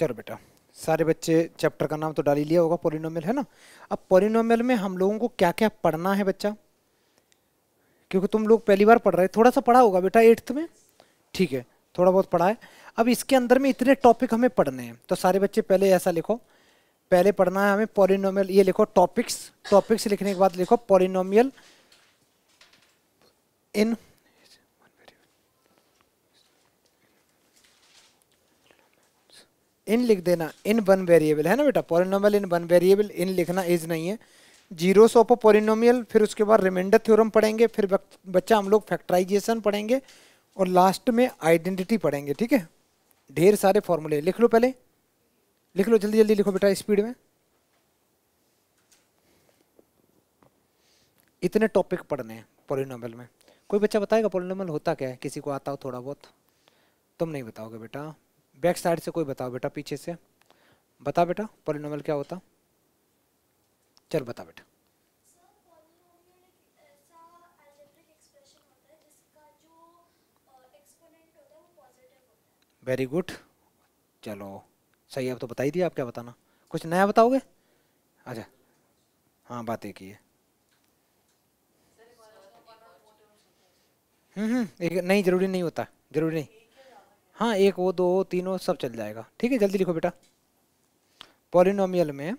चलो बेटा सारे बच्चे चैप्टर का नाम तो डाल ही लिया होगा पोलिनोमियल है ना अब पोलिनोमियल में हम लोगों को क्या क्या पढ़ना है बच्चा क्योंकि तुम लोग पहली बार पढ़ रहे थोड़ा सा पढ़ा होगा बेटा एट्थ में ठीक है थोड़ा बहुत पढ़ा है अब इसके अंदर में इतने टॉपिक हमें पढ़ने हैं तो सारे बच्चे पहले ऐसा लिखो पहले पढ़ना है हमें पोलिनोमियल ये लिखो टॉपिक्स टॉपिक्स लिखने के बाद लिखो पोलिनोमियल इन इन लिख देना इन वन वेरिएबल है ना बेटा polynomial in one variable in लिखना इज नहीं है जीरो सोपो पोरिनोमियल फिर उसके बाद रिमाइंडर थ्योरम पढ़ेंगे फिर बच्चा हम लोग फैक्ट्राइजेशन पढ़ेंगे और लास्ट में आइडेंटिटी पढ़ेंगे ठीक है ढेर सारे फॉर्मूले लिख लो पहले लिख लो जल्दी जल्दी लिखो बेटा स्पीड में इतने टॉपिक पढ़ने हैं पोरिनोमल में कोई बच्चा बताएगा पोरिनोमल होता क्या है किसी को आता हो थोड़ा बहुत तुम नहीं बताओगे बेटा बैक साइड से कोई बताओ बेटा पीछे से बता बेटा पॉलिनोमल क्या होता चल बता बेटा वेरी गुड चलो सही है अब तो बता ही दिया आप क्या बताना कुछ नया बताओगे अच्छा हाँ बात एक ही है हम्म, हम्म एक नहीं जरूरी नहीं होता जरूरी नहीं हाँ एक वो दो तीनों तीन सब चल जाएगा ठीक है जल्दी लिखो बेटा पॉलिनोमियल में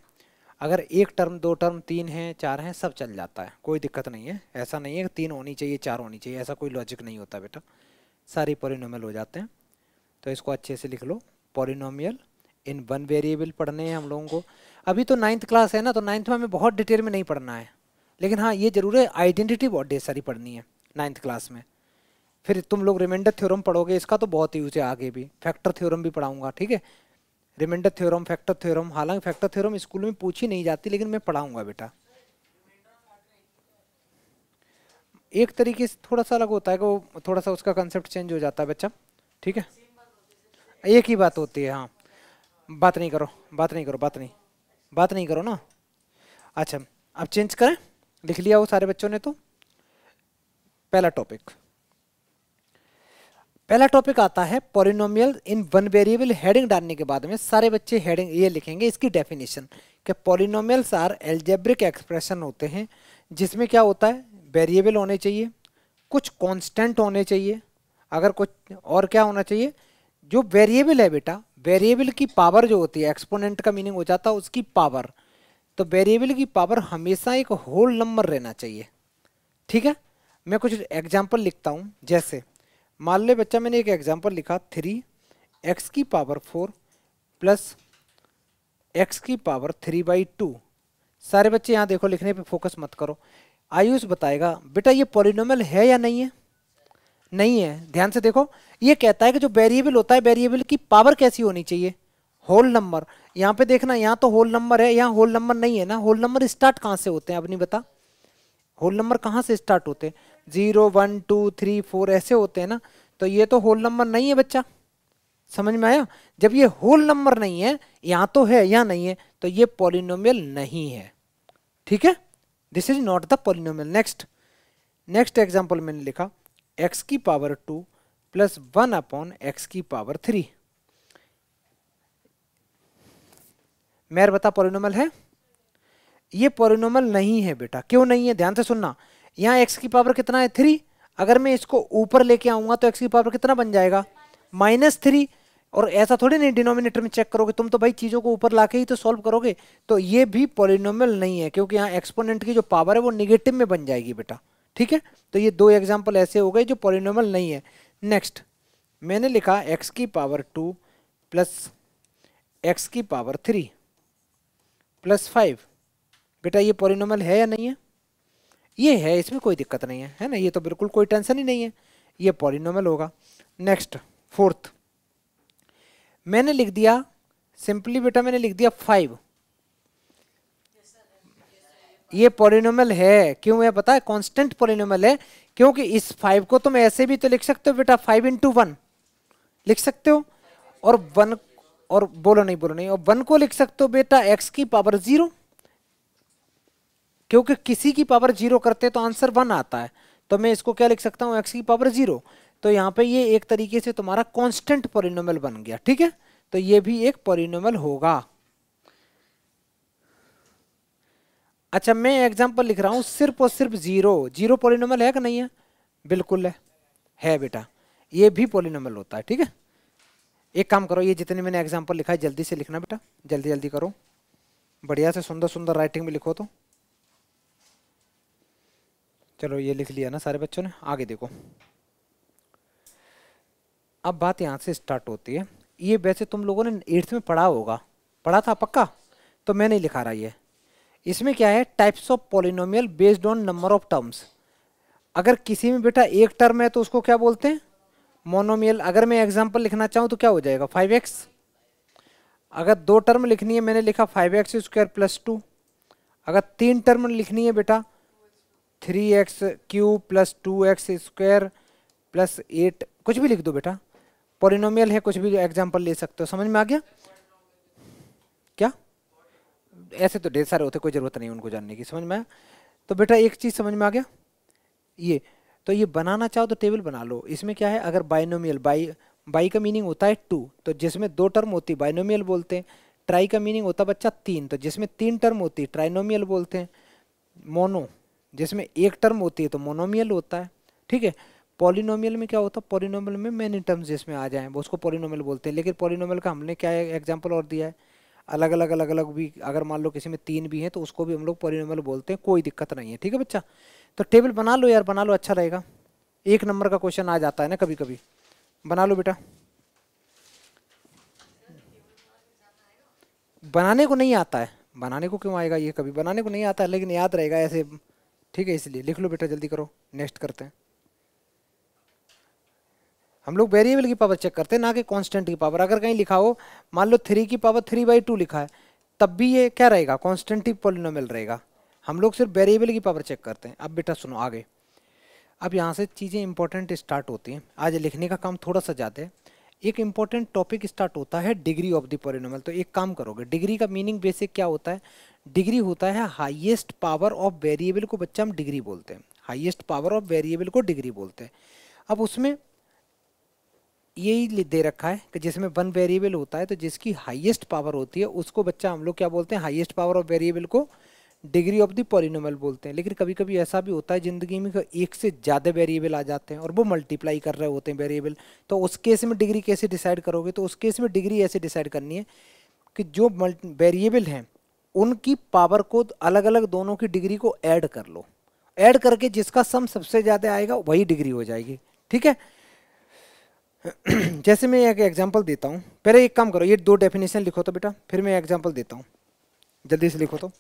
अगर एक टर्म दो टर्म तीन है चार हैं सब चल जाता है कोई दिक्कत नहीं है ऐसा नहीं है कि तीन होनी चाहिए चार होनी चाहिए ऐसा कोई लॉजिक नहीं होता बेटा सारे पॉलिनोमियल हो जाते हैं तो इसको अच्छे से लिख लो पॉलिनोमियल इन वन वेरिएबल पढ़ने हैं हम लोगों को अभी तो नाइन्थ क्लास है ना तो नाइन्थ में हमें बहुत डिटेल में नहीं पढ़ना है लेकिन हाँ ये जरूर है आइडेंटिटी बहुत ढेर सारी पढ़नी है नाइन्थ क्लास में फिर तुम लोग रिमाइंडर थ्योरम पढ़ोगे इसका तो बहुत यूज है आगे भी फैक्टर थ्योरम भी पढ़ाऊंगा ठीक है रिमाइंडर थ्योरम फैक्टर थ्योरम हालांकि फैक्टर थ्योरम स्कूल में पूछी नहीं जाती लेकिन मैं पढ़ाऊंगा बेटा एक तरीके से थोड़ा सा अलग होता है कि वो थोड़ा सा उसका कंसेप्ट चेंज हो जाता है बच्चा ठीक है एक ही बात होती है हाँ बात नहीं करो बात नहीं करो बात नहीं बात नहीं करो ना अच्छा अब चेंज करें लिख लिया वो सारे बच्चों ने तो पहला टॉपिक पहला टॉपिक आता है polynomial in one variable heading डालने के बाद में सारे बच्चे हेडिंग ये लिखेंगे इसकी डेफिनेशन कि पॉलिनोमियल्स आर एल्जेब्रिक एक्सप्रेशन होते हैं जिसमें क्या होता है वेरिएबल होने चाहिए कुछ कांस्टेंट होने चाहिए अगर कुछ और क्या होना चाहिए जो वेरिएबल है बेटा वेरिएबल की पावर जो होती है एक्सपोनेंट का मीनिंग हो जाता है उसकी पावर तो वेरिएबल की पावर हमेशा एक होल नंबर रहना चाहिए ठीक है मैं कुछ एग्जाम्पल लिखता हूँ जैसे मान ले बच्चा मैंने एक एग्जाम्पल लिखा थ्री एक्स की पावर फोर प्लस एक्स की पावर थ्री बाई टू सारे बच्चे यहाँ देखो लिखने पे फोकस मत करो आयुष बताएगा बेटा ये पॉलिनोमल है या नहीं है नहीं है ध्यान से देखो ये कहता है कि जो वेरिएबल होता है वेरिएबल की पावर कैसी होनी चाहिए होल नंबर यहाँ पे देखना यहाँ तो होल नंबर है यहाँ होल नंबर नहीं है ना होल नंबर स्टार्ट कहाँ से होते हैं अपनी बता होल नंबर कहाँ से स्टार्ट होते हैं zero one two three four ऐसे होते हैं ना तो ये तो होल नंबर नहीं है बच्चा समझ में आया जब ये होल नंबर नहीं है या तो है या नहीं है तो ये पॉलिनोमियल नहीं है ठीक है this is not the polynomial next next example मैंने लिखा एक्स की power two plus one upon x की पावर थ्री मेर बता पोलिनोमल है ये पोलिनोमल नहीं है बेटा क्यों नहीं है ध्यान से सुनना यहाँ एक्स की पावर कितना है थ्री अगर मैं इसको ऊपर लेके आऊँगा तो एक्स की पावर कितना बन जाएगा माइनस थ्री और ऐसा थोड़ी नहीं डिनोमिनेटर में चेक करोगे तुम तो भाई चीज़ों को ऊपर ला ही तो सॉल्व करोगे तो ये भी पॉलिनोमियल नहीं है क्योंकि यहाँ एक्सपोनेंट की जो पावर है वो निगेटिव में बन जाएगी बेटा ठीक है तो ये दो एग्जाम्पल ऐसे हो गए जो पॉलिनोमियल नहीं है नेक्स्ट मैंने लिखा एक्स की पावर टू प्लस एक्स की पावर थ्री प्लस फाइव बेटा ये पॉलिनोमियल है या नहीं है ये है इसमें कोई दिक्कत नहीं है है ना ये तो बिल्कुल कोई टेंशन ही नहीं है ये पॉलिनोमल होगा नेक्स्ट फोर्थ मैंने लिख दिया सिंपली बेटा मैंने लिख दिया फाइव ये पॉलिनोमल है क्यों है पता है कांस्टेंट पॉलिनोमल है क्योंकि इस फाइव को तुम ऐसे भी तो लिख सकते हो बेटा फाइव इंटू वन लिख सकते हो और वन और बोलो नहीं बोलो नहीं और वन को लिख सकते हो बेटा एक्स की पावर जीरो क्योंकि किसी की पावर जीरो करते तो आंसर वन आता है तो मैं इसको क्या लिख सकता हूँ एक्स की पावर जीरो तो यहाँ पे ये एक तरीके से तुम्हारा कांस्टेंट पोरिनोमल बन गया ठीक है तो ये भी एक पोरिनोमल होगा अच्छा मैं एग्जाम्पल लिख रहा हूँ सिर्फ और सिर्फ जीरो जीरो पोरिनोमल है कि नहीं है बिल्कुल है है बेटा ये भी पोरिनोमल होता है ठीक है एक काम करो ये जितने मैंने एग्जाम्पल लिखा है जल्दी से लिखना बेटा जल्दी जल्दी करो बढ़िया से सुंदर सुंदर राइटिंग में लिखो तो चलो ये लिख लिया ना सारे बच्चों ने आगे देखो अब बात यहाँ से स्टार्ट होती है ये वैसे तुम लोगों ने एट्थ में पढ़ा होगा पढ़ा था पक्का तो मैं नहीं लिखा रहा ये इसमें क्या है types of polynomial based on number of terms अगर किसी में बेटा एक टर्म है तो उसको क्या बोलते हैं मोनोमियल अगर मैं एग्जाम्पल लिखना चाहूँ तो क्या हो जाएगा फाइव एक्स अगर दो टर्म लिखनी है मैंने लिखा five x square plus two अगर तीन टर्म लिखनी है बेटा three x cube plus two x square plus eight कुछ भी लिख दो बेटा पोरिनोमियल है कुछ भी एग्जाम्पल ले सकते हो समझ में आ गया क्या ऐसे तो ढेर सारे होते कोई ज़रूरत नहीं उनको जानने की समझ में आया तो बेटा एक चीज़ समझ में आ गया ये तो ये बनाना चाहो तो टेबल बना लो इसमें क्या है अगर बाइनोमियल बाई बाई का मीनिंग होता है टू तो जिसमें दो टर्म होती है बाइनोमियल बोलते हैं ट्राई का मीनिंग होता है बच्चा तीन तो जिसमें तीन टर्म होती ट्राइनोमियल बोलते हैं मोनो जिसमें एक टर्म होती है तो मोनोमियल होता है ठीक है पॉलिनोमियल में क्या होता है पॉलिनोमियल में मैनी टर्म्स जिसमें आ जाएँ वो उसको पॉलिनोमियल बोलते हैं लेकिन पॉलिनोमियल का हमने क्या एग्जाम्पल और दिया है अलग अलग अलग अलग भी अगर मान लो किसी में तीन भी हैं तो उसको भी हम लोग पॉलिनोमियल बोलते हैं कोई दिक्कत नहीं है ठीक है बच्चा तो टेबल बना लो यार बना लो अच्छा रहेगा एक नंबर का क्वेश्चन आ जाता है ना कभी कभी बना लो बेटा बनाने को नहीं आता है बनाने को क्यों आएगा ये कभी बनाने को नहीं आता है लेकिन याद रहेगा ऐसे ठीक है इसलिए लिख लो बेटा जल्दी करो नेक्स्ट करते हैं हम लोग वेरिएबल की पावर चेक करते हैं ना कि कांस्टेंट की पावर अगर कहीं लिखा हो मान लो थ्री की पावर थ्री बाई टू लिखा है तब भी ये क्या रहेगा कॉन्स्टेंट ही पोलिनोमल रहेगा हम लोग सिर्फ वेरिएबल की पावर चेक करते हैं अब बेटा सुनो आगे अब यहाँ से चीज़ें इंपॉर्टेंट स्टार्ट होती हैं आज लिखने का काम थोड़ा सा ज़्यादा है एक इम्पॉर्टेंट टॉपिक स्टार्ट होता है डिग्री ऑफ द पॉलिनोमल तो एक काम करोगे डिग्री का मीनिंग बेसिक क्या होता है डिग्री होता है हाईएस्ट पावर ऑफ वेरिएबल को बच्चा हम डिग्री बोलते हैं हाईएस्ट पावर ऑफ वेरिएबल को डिग्री बोलते हैं अब उसमें यही दे रखा है कि जिसमें वन वेरिएबल होता है तो जिसकी हाईएस्ट पावर होती है उसको बच्चा हम लोग क्या बोलते हैं हाईएस्ट पावर ऑफ वेरिएबल को डिग्री ऑफ द पॉलिनोमल बोलते हैं लेकिन कभी कभी ऐसा भी होता है ज़िंदगी में एक से ज़्यादा वेरिएबल आ जाते हैं और वो मल्टीप्लाई कर रहे होते हैं वेरिएबल तो उस केस में डिग्री कैसे डिसाइड करोगे तो उस केस में डिग्री ऐसे डिसाइड करनी है कि जो वेरिएबल हैं उनकी पावर को अलग अलग दोनों की डिग्री को ऐड कर लो ऐड करके जिसका सम सबसे ज़्यादा आएगा वही डिग्री हो जाएगी ठीक है जैसे मैं एक एग्जाम्पल देता हूँ पहले एक काम करो ये दो डेफिनेशन लिखो तो बेटा फिर मैं एग्जाम्पल देता हूँ जल्दी से लिखो तो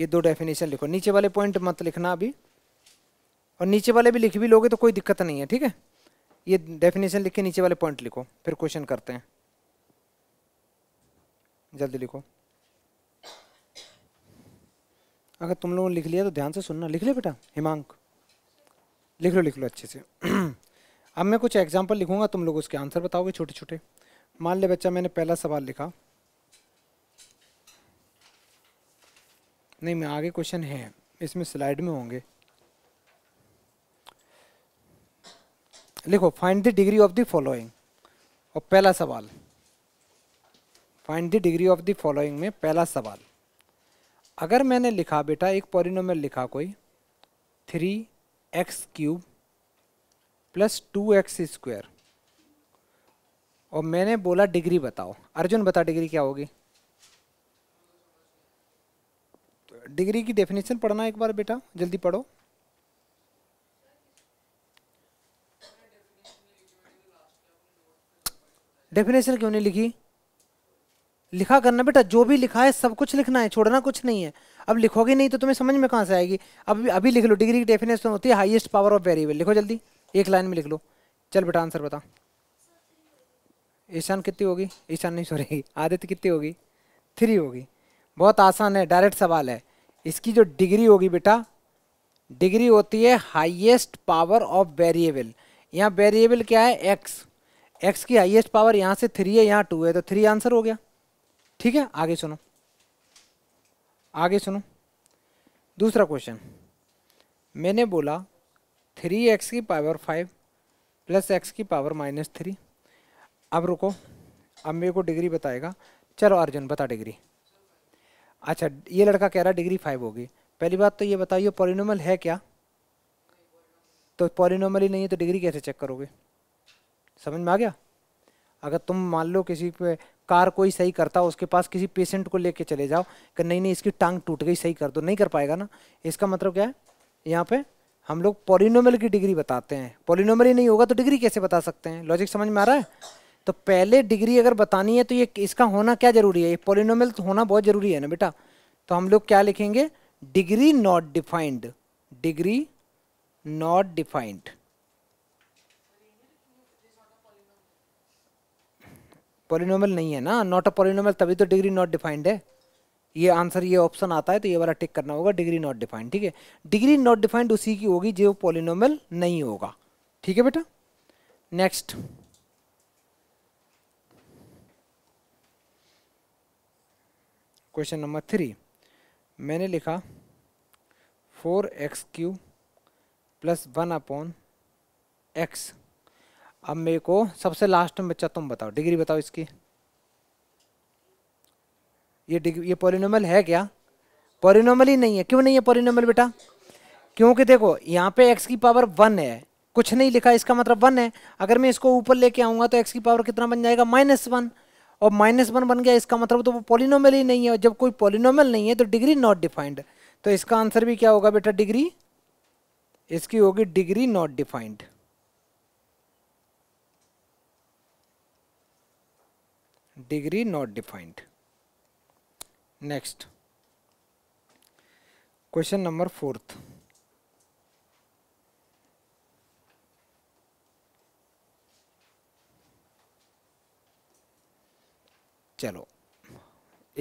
ये दो डेफिनेशन लिखो नीचे वाले पॉइंट मत लिखना अभी और नीचे वाले भी लिख भी लोगे तो कोई दिक्कत नहीं है ठीक है ये डेफिनेशन लिख के नीचे वाले पॉइंट लिखो फिर क्वेश्चन करते हैं जल्दी लिखो अगर तुम लोगों ने लिख लिया तो ध्यान से सुनना लिख लो बेटा हिमांक लिख लो लिख लो अच्छे से अब मैं कुछ एग्जाम्पल लिखूंगा तुम लोग उसके आंसर बताओगे छोटे छोटे मान ले बच्चा मैंने पहला सवाल लिखा नहीं मैं आगे क्वेश्चन है इसमें स्लाइड में होंगे लिखो find the degree of the following और पहला सवाल find the degree of the following में पहला सवाल अगर मैंने लिखा बेटा एक पॉरिनोमियल लिखा कोई three x cube plus two x square और मैंने बोला डिग्री बताओ अर्जुन बता डिग्री क्या होगी डिग्री की डेफिनेशन पढ़ना एक बार बेटा जल्दी पढ़ो डेफिनेशन क्यों नहीं लिखी लिखा करना बेटा जो भी लिखा है सब कुछ लिखना है छोड़ना कुछ नहीं है अब लिखोगे नहीं तो तुम्हें समझ में कहाँ से आएगी अब अभी लिख लो डिग्री की डेफिनेशन होती है हाईएस्ट पावर ऑफ वेरिएबल लिखो जल्दी एक लाइन में लिख लो चल बेटा आंसर बता ईशान कितनी होगी ईशान नहीं सॉरी आदित्य कितनी होगी थ्री होगी बहुत आसान है डायरेक्ट सवाल है इसकी जो डिग्री होगी बेटा डिग्री होती है हाईएस्ट पावर ऑफ वेरिएबल यहाँ वेरिएबल क्या है एक्स एक्स की हाईएस्ट पावर यहाँ से थ्री है यहाँ टू है तो थ्री आंसर हो गया ठीक है आगे सुनो आगे सुनो दूसरा क्वेश्चन मैंने बोला थ्री एक्स की पावर फाइव प्लस एक्स की पावर माइनस थ्री अब रुको अब मेरे को डिग्री बताएगा चलो अर्जुन बता डिग्री अच्छा ये लड़का कह रहा डिग्री फाइव होगी पहली बात तो ये बताइए पॉलिनोमल है क्या तो पॉलिनोमल ही नहीं है तो डिग्री कैसे चेक करोगे समझ में आ गया अगर तुम मान लो किसी पे कार कोई सही करता उसके पास किसी पेशेंट को लेके चले जाओ कि नहीं नहीं इसकी टांग टूट गई सही कर दो नहीं कर पाएगा ना इसका मतलब क्या है यहाँ पे हम लोग पॉलिनोमल की डिग्री बताते हैं पॉलिनोमल ही नहीं होगा तो डिग्री कैसे बता सकते हैं लॉजिक समझ में आ रहा है तो पहले डिग्री अगर बतानी है तो ये इसका होना क्या जरूरी है ये पोलिनोमल तो होना बहुत जरूरी है ना बेटा तो हम लोग क्या लिखेंगे degree not defined degree not defined polynomial नहीं है ना नॉट अ पोलिनोमल तभी तो डिग्री नॉट डिफाइंड है ये आंसर ये ऑप्शन आता है तो ये वाला टिक करना होगा डिग्री नॉट डिफाइंड ठीक है डिग्री नॉट डिफाइंड उसी की होगी जो पोलिनोमल नहीं होगा ठीक है बेटा नेक्स्ट क्वेश्चन नंबर थ्री मैंने लिखा four x cube plus one upon x अब मेरे को सबसे लास्ट में बच्चा तुम बताओ डिग्री बताओ इसकी ये डिग्री ये पॉलिनोमल है क्या पॉलिनोमल ही नहीं है क्यों नहीं है पॉलिनोमल बेटा क्योंकि देखो यहाँ पे एक्स की पावर वन है कुछ नहीं लिखा इसका मतलब वन है अगर मैं इसको ऊपर लेके आऊँगा तो एक्स की पावर कितना बन जाएगा माइनस वन और माइनस वन बन गया इसका मतलब तो वो पॉलिनोमल ही नहीं है और जब कोई पॉलिनोमल नहीं है तो डिग्री नॉट डिफाइंड तो इसका आंसर भी क्या होगा बेटा डिग्री इसकी होगी degree not defined degree not defined next question number fourth चलो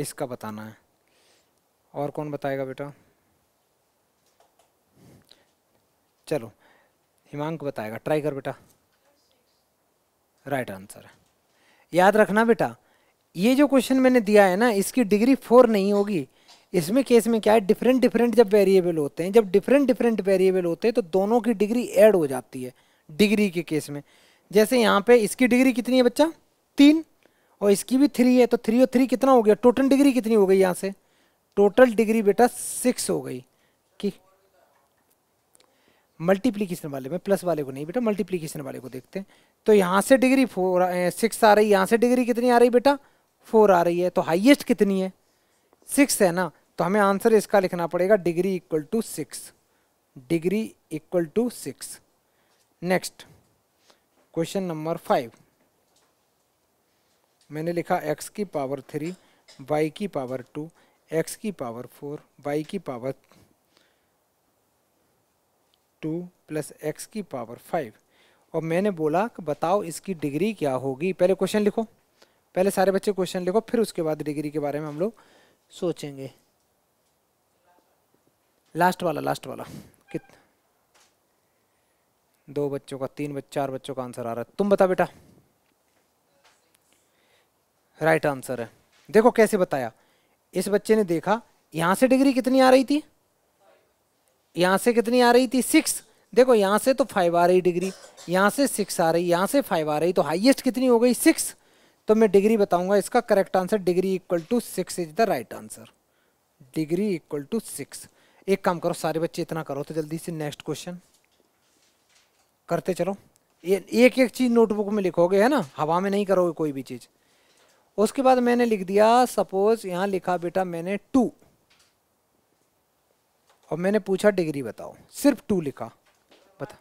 इसका बताना है और कौन बताएगा बेटा चलो हिमांक बताएगा ट्राई कर बेटा राइट आंसर याद रखना बेटा ये जो क्वेश्चन मैंने दिया है ना इसकी डिग्री फोर नहीं होगी इसमें केस में क्या है डिफरेंट डिफरेंट जब वेरिएबल होते हैं जब डिफरेंट डिफरेंट वेरिएबल होते हैं तो दोनों की डिग्री ऐड हो जाती है डिग्री के केस में जैसे यहाँ पे इसकी डिग्री कितनी है बच्चा तीन और इसकी भी थ्री है तो थ्री और थ्री कितना हो गया टोटल डिग्री कितनी हो गई यहाँ से टोटल डिग्री बेटा सिक्स हो गई कि मल्टीप्लीकेशन वाले में प्लस वाले को नहीं बेटा मल्टीप्लीकेशन वाले को देखते हैं तो यहाँ से डिग्री फोर सिक्स आ रही है यहाँ से डिग्री कितनी आ रही बेटा फोर आ रही है तो हाइएस्ट कितनी है सिक्स है ना तो हमें आंसर इसका लिखना पड़ेगा degree equal to six degree equal to six next question number five मैंने लिखा x की पावर थ्री y की पावर टू x की पावर फोर y की पावर टू प्लस एक्स की पावर फाइव और मैंने बोला कि बताओ इसकी डिग्री क्या होगी पहले क्वेश्चन लिखो पहले सारे बच्चे क्वेश्चन लिखो फिर उसके बाद डिग्री के बारे में हम लोग सोचेंगे लास्ट वाला लास्ट वाला कित दो बच्चों का तीन बच्चों चार बच्चों का आंसर आ रहा है तुम बता बेटा राइट आंसर है देखो कैसे बताया इस बच्चे ने देखा यहाँ से डिग्री कितनी आ रही थी यहाँ से कितनी आ रही थी सिक्स देखो यहाँ से तो फाइव आ रही डिग्री यहाँ से सिक्स आ रही यहाँ से फाइव आ रही तो हाईएस्ट कितनी हो गई सिक्स तो मैं डिग्री बताऊंगा इसका correct answer degree equal to six is the right answer degree equal to six एक काम करो सारे बच्चे इतना करो तो जल्दी से नेक्स्ट क्वेश्चन करते चलो ये एक एक चीज़ नोटबुक में लिखोगे है ना हवा में नहीं करोगे कोई भी चीज़ उसके बाद मैंने लिख दिया सपोज यहाँ लिखा बेटा मैंने टू और मैंने पूछा डिग्री बताओ सिर्फ टू लिखा बता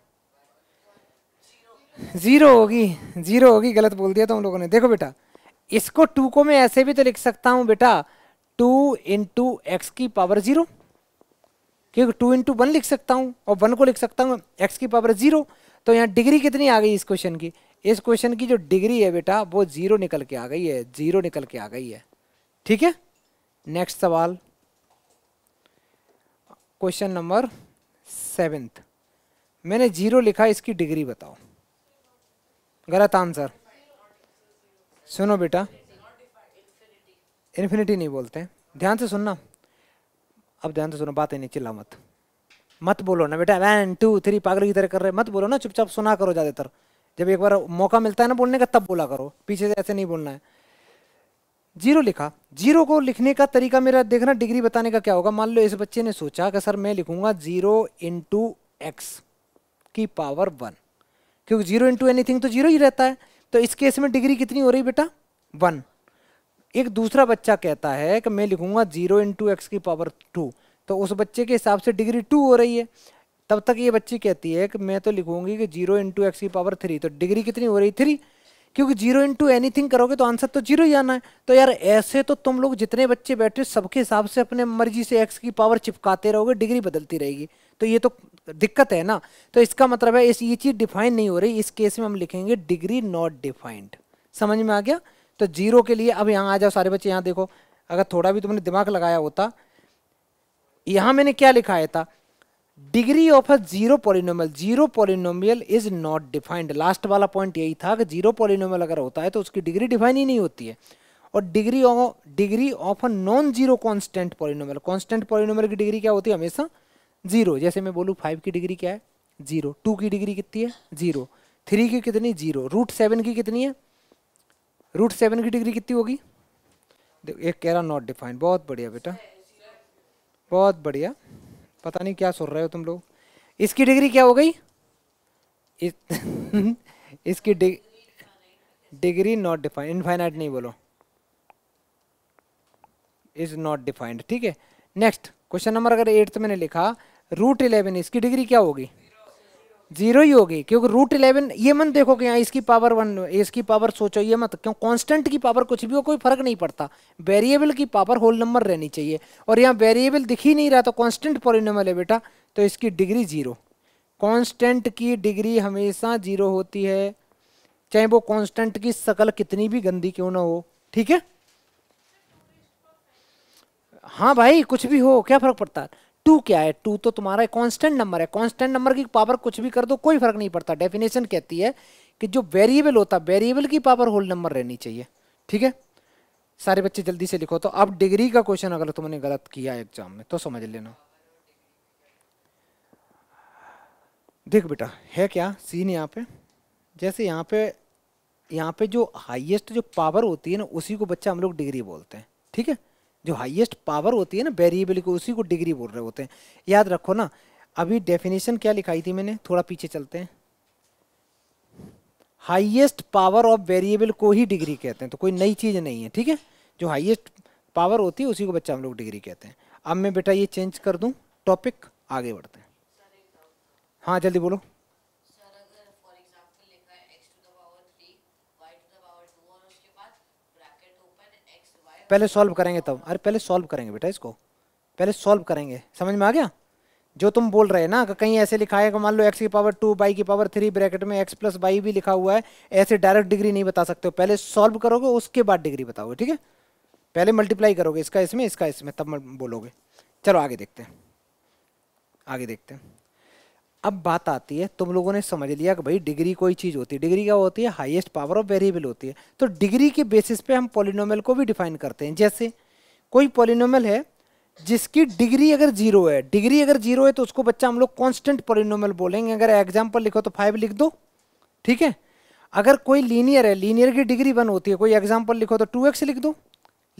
ज़ीरो होगी ज़ीरो होगी गलत बोल दिया तो लोगों ने देखो बेटा इसको टू को मैं ऐसे भी तो लिख सकता हूँ बेटा टू इंटू एक्स की पावर ज़ीरो क्योंकि टू इंटू वन लिख सकता हूँ और वन को लिख सकता हूँ एक्स की पावर ज़ीरो तो यहाँ डिग्री कितनी आ गई इस क्वेश्चन की इस क्वेश्चन की जो डिग्री है बेटा वो जीरो निकल के आ गई है जीरो निकल के आ गई है ठीक है नेक्स्ट सवाल क्वेश्चन नंबर सेवेंथ मैंने जीरो लिखा इसकी डिग्री बताओ गलत आंसर सुनो बेटा इन्फिनिटी नहीं बोलते हैं ध्यान से सुनना अब ध्यान से सुनो बातें नहीं चिल्ला मत मत बोलो ना बेटा वन टू थ्री पागल की तरह कर रहे मत बोलो ना चुपचाप सुना करो ज़्यादातर जब एक बार मौका मिलता है ना बोलने का तब बोला करो पीछे से ऐसे नहीं बोलना है जीरो लिखा जीरो को लिखने का तरीका मेरा देखना डिग्री बताने का क्या होगा मान लो इस बच्चे ने सोचा कि सर मैं लिखूंगा जीरो इंटू एक्स की पावर वन क्योंकि जीरो इंटू एनीथिंग तो जीरो ही रहता है तो इस केस में डिग्री कितनी हो रही बेटा वन एक दूसरा बच्चा कहता है कि मैं लिखूंगा जीरो इंटू एक्स की पावर टू तो उस बच्चे के हिसाब से डिग्री टू हो रही है तब तक ये बच्ची कहती है कि मैं तो लिखूंगी कि जीरो इंटू एक्स की पावर थ्री तो डिग्री कितनी हो रही थ्री क्योंकि जीरो इंटू एनी करोगे तो आंसर तो जीरो ही आना है तो यार ऐसे तो तुम लोग जितने बच्चे बैठे सबके हिसाब से अपने मर्जी से एक्स की पावर चिपकाते रहोगे डिग्री बदलती रहेगी तो ये तो दिक्कत है ना तो इसका मतलब है इस ये चीज़ डिफाइंड नहीं हो रही इस केस में हम लिखेंगे डिग्री नॉट डिफाइंड समझ में आ गया तो जीरो के लिए अब यहाँ आ जाओ सारे बच्चे यहाँ देखो अगर थोड़ा भी तुमने दिमाग लगाया होता यहाँ मैंने क्या लिखा है था degree of a zero polynomial zero polynomial is not defined last वाला पॉइंट यही था कि जीरो पोलिनोमियल अगर होता है तो उसकी डिग्री डिफाइन ही नहीं होती है और degree of degree of a non zero constant polynomial constant polynomial की डिग्री क्या होती है हमेशा जीरो जैसे मैं बोलूँ फाइव की डिग्री क्या है जीरो टू की डिग्री कितनी है जीरो थ्री की कितनी जीरो रूट सेवन की कितनी है रूट सेवन की डिग्री कितनी होगी एक कह रहा नॉट डिफाइंड बहुत बढ़िया बेटा बहुत बढ़िया पता नहीं क्या सुन रहे हो तुम लोग इसकी डिग्री क्या हो गई इस, इसकी डिग्री नॉट डिफाइंड इनफाइनाइट नहीं बोलो इज नॉट डिफाइंड ठीक है नेक्स्ट क्वेश्चन नंबर अगर एट्थ मैंने लिखा रूट इलेवन इसकी डिग्री क्या होगी जीरो ही होगी क्योंकि रूट इलेवन ये मत देखो कि यहाँ इसकी पावर वन इसकी पावर सोचो ये मत क्यों कांस्टेंट की पावर कुछ भी हो कोई फर्क नहीं पड़ता वेरिएबल की पावर होल नंबर रहनी चाहिए और यहाँ वेरिएबल दिख ही नहीं रहा तो कांस्टेंट पॉलिनमल है बेटा तो इसकी डिग्री जीरो कांस्टेंट की डिग्री हमेशा जीरो होती है चाहे वो कॉन्स्टेंट की शकल कितनी भी गंदी क्यों ना हो ठीक है हाँ भाई कुछ भी हो क्या फर्क पड़ता है टू क्या है टू तो तुम्हारा कांस्टेंट नंबर है कांस्टेंट नंबर की पावर कुछ भी कर दो कोई फर्क नहीं पड़ता डेफिनेशन कहती है कि जो वेरिएबल होता है वेरिएबल की पावर होल नंबर रहनी चाहिए ठीक है सारे बच्चे जल्दी से लिखो तो अब डिग्री का क्वेश्चन अगर तुमने गलत किया एग्जाम में तो समझ लेना देख बेटा है क्या सीन यहाँ पे जैसे यहाँ पे यहाँ पे जो हाईएस्ट जो पावर होती है ना उसी को बच्चा हम लोग डिग्री बोलते हैं ठीक है थीके? जो हाईएस्ट पावर होती है ना वेरिएबल को उसी को डिग्री बोल रहे होते हैं याद रखो ना अभी डेफिनेशन क्या लिखाई थी मैंने थोड़ा पीछे चलते हैं हाईएस्ट पावर ऑफ वेरिएबल को ही डिग्री कहते हैं तो कोई नई चीज़ नहीं है ठीक है जो हाईएस्ट पावर होती है उसी को बच्चा हम लोग डिग्री कहते हैं अब मैं बेटा ये चेंज कर दूँ टॉपिक आगे बढ़ते हैं हाँ जल्दी बोलो पहले सॉल्व करेंगे तब अरे पहले सॉल्व करेंगे बेटा इसको पहले सॉल्व करेंगे समझ में आ गया जो तुम बोल रहे हैं ना कहीं ऐसे लिखा है कि मान लो एक्स की पावर टू बाई की पावर थ्री ब्रैकेट में एक्स प्लस बाई भी लिखा हुआ है ऐसे डायरेक्ट डिग्री नहीं बता सकते हो पहले सॉल्व करोगे उसके बाद डिग्री बताओगे ठीक है पहले मल्टीप्लाई करोगे इसका इसमें इसका इसमें तब बोलोगे चलो आगे देखते हैं आगे देखते हैं अब बात आती है तुम लोगों ने समझ लिया कि भाई डिग्री कोई चीज़ होती है डिग्री क्या होती है हाईएस्ट पावर ऑफ वेरिएबल होती है तो डिग्री के बेसिस पे हम पोलिनोमल को भी डिफाइन करते हैं जैसे कोई पोलिनोमल है जिसकी डिग्री अगर जीरो है डिग्री अगर जीरो है तो उसको बच्चा हम लोग कॉन्स्टेंट पोलिनोमल बोलेंगे अगर एग्जाम्पल लिखो तो फाइव लिख दो ठीक है अगर कोई लीनियर है लीनियर की डिग्री वन होती है कोई एग्जाम्पल लिखो तो टू एक्स लिख दो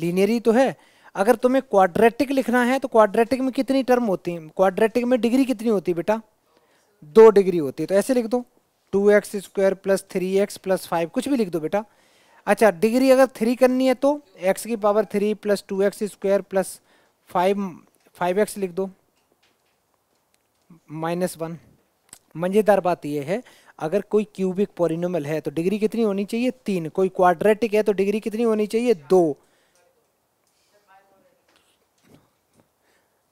लीनियर ही तो है अगर तुम्हें क्वाड्रेटिक लिखना है तो क्वाड्रेटिक में कितनी टर्म होती है क्वाड्रेटिक में डिग्री कितनी होती है बेटा दो डिग्री होती है तो ऐसे लिख दो two x square plus three x plus five कुछ भी लिख दो बेटा अच्छा डिग्री अगर थ्री करनी है तो एक्स की power three plus two x square plus five five x लिख दो माइनस वन मज़ेदार बात यह है अगर कोई क्यूबिक पॉलिनोमल है तो डिग्री कितनी होनी चाहिए तीन कोई क्वाड्रेटिक है तो डिग्री कितनी होनी चाहिए दो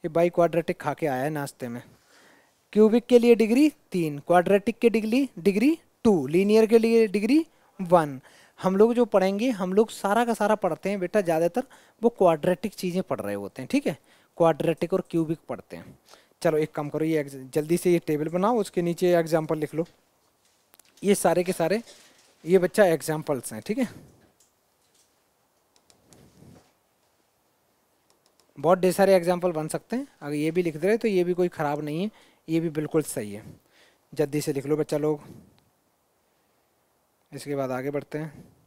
ये बाई क्वाड्रेटिक खा के आया है नाश्ते में क्यूबिक के लिए डिग्री तीन क्वाड्रेटिक के डिग्री डिग्री टू लीनियर के लिए डिग्री वन हम लोग जो पढ़ेंगे हम लोग सारा का सारा पढ़ते हैं बेटा ज़्यादातर वो क्वाड्रेटिक चीज़ें पढ़ रहे होते हैं ठीक है क्वाड्रेटिक और क्यूबिक पढ़ते हैं चलो एक काम करो ये जल्दी से ये टेबल बनाओ उसके नीचे एग्जाम्पल लिख लो ये सारे के सारे ये बच्चा एग्जाम्पल्स हैं ठीक है बहुत ढेर सारे एग्जाम्पल बन सकते हैं अगर ये भी लिख दे रहे तो ये भी कोई ख़राब नहीं है ये भी बिल्कुल सही है जल्दी से लिख लो बच्चा लोग इसके बाद आगे बढ़ते हैं